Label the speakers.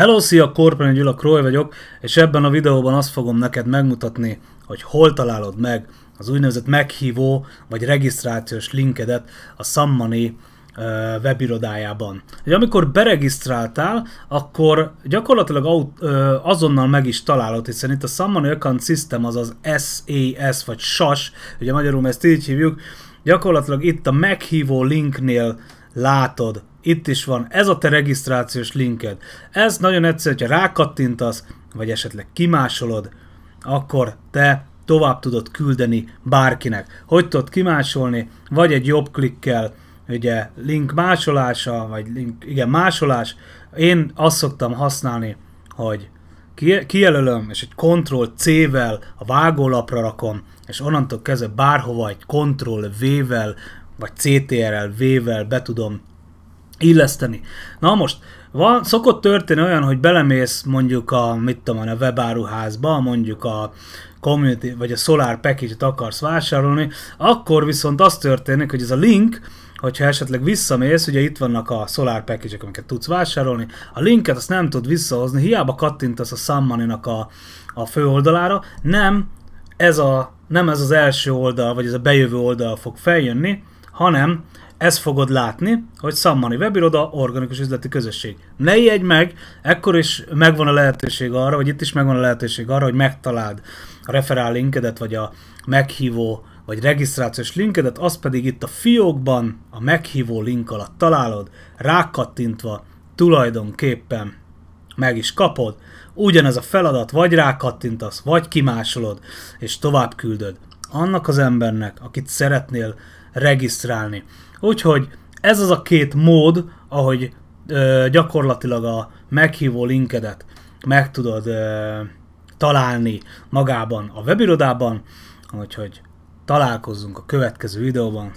Speaker 1: Hello, szia, Korpen Gyula Kroy vagyok, és ebben a videóban azt fogom neked megmutatni, hogy hol találod meg az úgynevezett meghívó vagy regisztrációs linkedet a Sammani webirodájában. Ugye, amikor beregisztráltál, akkor gyakorlatilag azonnal meg is találod, hiszen itt a Sammani Account System, azaz SAS vagy SAS, ugye magyarul ezt így hívjuk, gyakorlatilag itt a meghívó linknél látod itt is van, ez a te regisztrációs linked. Ez nagyon egyszerű, hogyha rákattintasz, vagy esetleg kimásolod, akkor te tovább tudod küldeni bárkinek. Hogy tudod kimásolni? Vagy egy jobb klikkel, ugye link másolása, vagy link, igen, másolás. Én azt szoktam használni, hogy kijelölöm, és egy Ctrl-C-vel a vágólapra rakom, és onnantól kezdve bárhova egy Ctrl-V-vel, vagy CTRL-V-vel be tudom illeszteni. Na most, van, szokott történni olyan, hogy belemész mondjuk a, mit tudom, a webáruházba, mondjuk a community, vagy a Solar Package-et akarsz vásárolni, akkor viszont az történik, hogy ez a link, hogyha esetleg visszamész, ugye itt vannak a Solar package amiket tudsz vásárolni, a linket azt nem tud visszahozni, hiába kattintasz a Summony nak a, a főoldalára, nem ez, a, nem ez az első oldal, vagy ez a bejövő oldal fog feljönni, hanem ezt fogod látni, hogy Szammani webiroda, organikus üzleti közösség. Ne ijedj meg, ekkor is megvan a lehetőség arra, vagy itt is megvan a lehetőség arra, hogy megtaláld a referál linkedet, vagy a meghívó, vagy regisztrációs linkedet, az pedig itt a fiókban, a meghívó link alatt találod, rákattintva tulajdonképpen meg is kapod. Ugyanez a feladat, vagy rákattintasz, vagy kimásolod, és tovább küldöd annak az embernek, akit szeretnél regisztrálni. Úgyhogy ez az a két mód, ahogy ö, gyakorlatilag a meghívó linkedet meg tudod ö, találni magában a webirodában, úgyhogy találkozzunk a következő videóban.